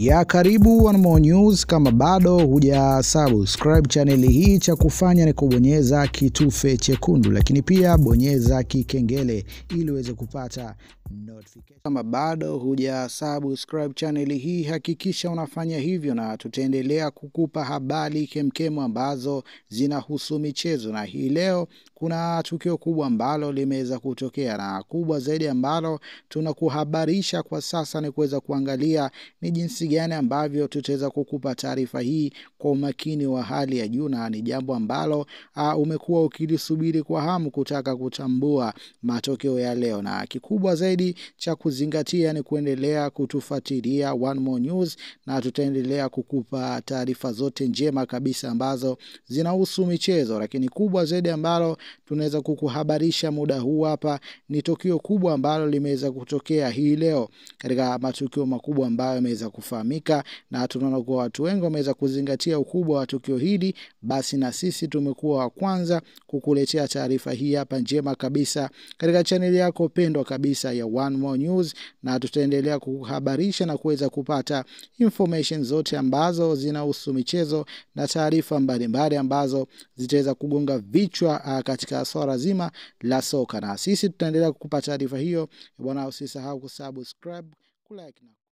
ya karibu One More News. Kama bado huja subscribe chaneli hii, cha kufanya ni kubonyeza kitufe chekundu, lakini pia bonyeza kikengele ili uweze kupata notification. Kama bado huja subscribe chaneli hii, hakikisha unafanya hivyo, na tutaendelea kukupa habari kemkemo ambazo zinahusu michezo. Na hii leo kuna tukio kubwa ambalo limeweza kutokea, na kubwa zaidi ambalo tunakuhabarisha kwa sasa ni kuweza kuangalia ni jinsi gani ambavyo tutaweza kukupa taarifa hii kwa umakini wa hali ya juu, na ni jambo ambalo uh, umekuwa ukilisubiri kwa hamu kutaka kutambua matokeo ya leo, na kikubwa zaidi cha kuzingatia ni kuendelea kutufuatilia One More News, na tutaendelea kukupa taarifa zote njema kabisa ambazo zinahusu michezo, lakini kubwa zaidi ambalo tunaweza kukuhabarisha muda huu hapa ni tukio kubwa ambalo limeweza kutokea hii leo katika matukio makubwa ambayo yameweza kufanya kufahamika, na tunaona kuwa watu wengi wameweza kuzingatia ukubwa wa tukio hili, basi na sisi tumekuwa wa kwanza kukuletea taarifa hii hapa njema kabisa katika chaneli yako pendwa kabisa ya One More News, na tutaendelea kuhabarisha na kuweza kupata information zote ambazo zinahusu michezo na taarifa mbalimbali ambazo zitaweza kugonga vichwa ah, katika swala zima la soka, na sisi tutaendelea kukupa taarifa hiyo bwana. Usisahau kusubscribe, kulike na